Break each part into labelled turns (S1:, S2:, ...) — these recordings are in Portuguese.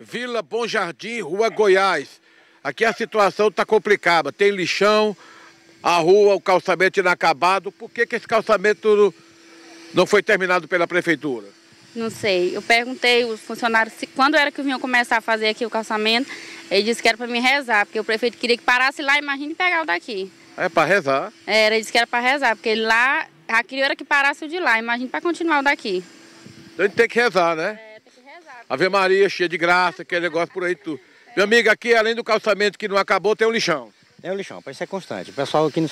S1: Vila Bom Jardim, Rua Goiás. Aqui a situação está complicada. Tem lixão, a rua, o calçamento inacabado. Por que, que esse calçamento não foi terminado pela prefeitura?
S2: Não sei. Eu perguntei os funcionários se, quando era que vinham começar a fazer aqui o calçamento. Ele disse que era para me rezar, porque o prefeito queria que parasse lá, imagine pegar o daqui.
S1: É para rezar?
S2: Era, ele disse que era para rezar, porque lá, aquilo era que parasse o de lá, imagine para continuar o daqui.
S1: Então a gente tem que rezar, né? É. Ave Maria, cheia de graça, aquele negócio por aí tudo. Meu amigo, aqui além do calçamento que não acabou, tem um lixão. É o
S3: lixão, isso é constante. O pessoal aqui não,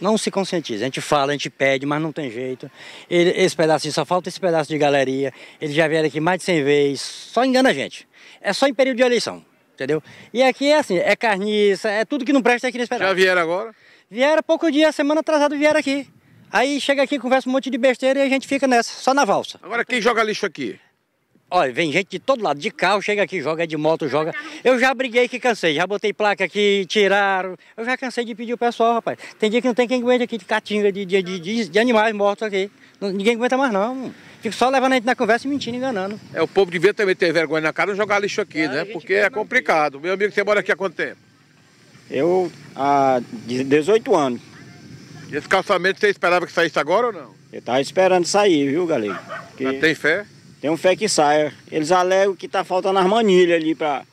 S3: não, se conscientiza. A gente fala, a gente pede, mas não tem jeito. Ele, esse pedaço só falta esse pedaço de galeria. Eles já vieram aqui mais de 100 vezes. Só engana a gente. É só em período de eleição, entendeu? E aqui é assim, é carniça, é tudo que não presta aqui
S1: nesse pedaço. Já vieram agora?
S3: Vieram pouco dia, semana atrasada vieram aqui. Aí chega aqui, conversa um monte de besteira e a gente fica nessa, só na valsa.
S1: Agora quem joga lixo aqui? Olha, vem gente de todo lado, de
S3: carro, chega aqui, joga, é de moto, joga. Eu já briguei que cansei, já botei placa aqui, tiraram. Eu já cansei de pedir o pessoal, rapaz. Tem dia que não tem quem aguente aqui de catinga, de, de, de, de animais mortos aqui. ninguém aguenta mais não. Fico só levando a gente na conversa e mentindo, enganando.
S1: É, o povo devia também ter vergonha na cara e jogar lixo aqui, né? Porque é complicado. Meu amigo, você mora aqui há quanto tempo?
S3: Eu,
S4: há 18 anos.
S1: E esse calçamento você esperava que saísse agora ou não?
S4: Eu tava esperando sair, viu, galera?
S1: Que... Mas tem fé?
S4: Tem um fé que saia. Eles alegam que está faltando as manilhas ali, pra,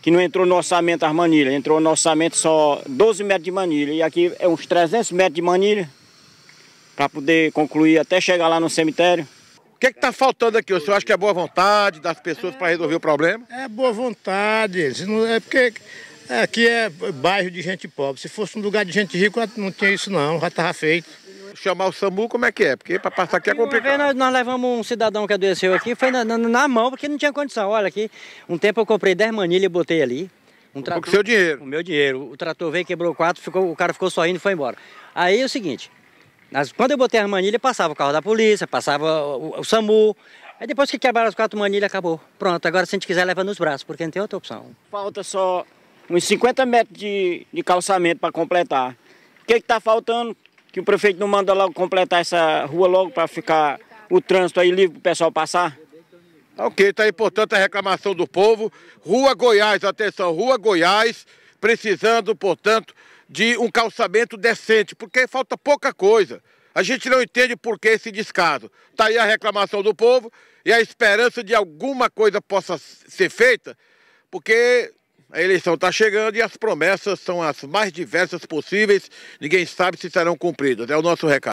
S4: que não entrou no orçamento as manilhas. Entrou no orçamento só 12 metros de manilha. E aqui é uns 300 metros de manilha para poder concluir até
S1: chegar lá no cemitério. O que é está faltando aqui? O senhor acha que é boa vontade das pessoas para resolver o problema? É boa vontade. É porque aqui é bairro de gente pobre. Se fosse um lugar de gente rica, não tinha isso não, já estava feito. Chamar o SAMU, como é que é? Porque para
S3: passar aqui é complicado. nós, nós, levamos um cidadão que adoeceu aqui, foi na, na, na, mão, porque não tinha condição. Olha aqui, um tempo eu comprei 10 manilhas e botei ali. Um trator, com o seu dinheiro? O meu dinheiro. O trator veio, quebrou quatro, ficou, o cara ficou sorrindo e foi embora. Aí é o seguinte, nós, quando eu botei as manilhas, passava o carro da polícia, passava o, o, SAMU. Aí depois que quebraram as quatro manilhas, acabou. Pronto, agora se a gente quiser, leva nos braços, porque não tem outra opção.
S4: Falta só uns 50 metros de, de calçamento para completar. O que está faltando? que o prefeito não manda logo completar essa rua logo para
S1: ficar o trânsito aí livre para o pessoal passar? Ok, está aí, portanto, a reclamação do povo. Rua Goiás, atenção, Rua Goiás, precisando, portanto, de um calçamento decente, porque falta pouca coisa. A gente não entende por que esse descaso. Está aí a reclamação do povo e a esperança de alguma coisa possa ser feita, porque a eleição está chegando e as promessas são as mais diversas possíveis. Ninguém sabe se serão cumpridas. É o nosso recado.